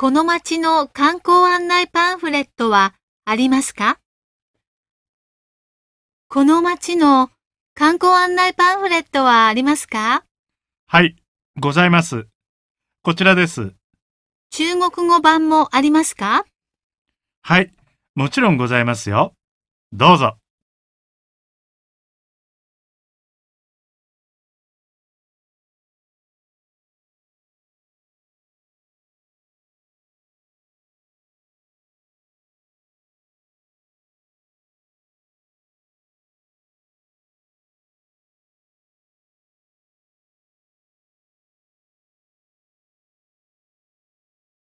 この町の観光案内パンフレットはありますかこの町の観光案内パンフレットはありますかはい、ございます。こちらです。中国語版もありますかはい、もちろんございますよ。どうぞ。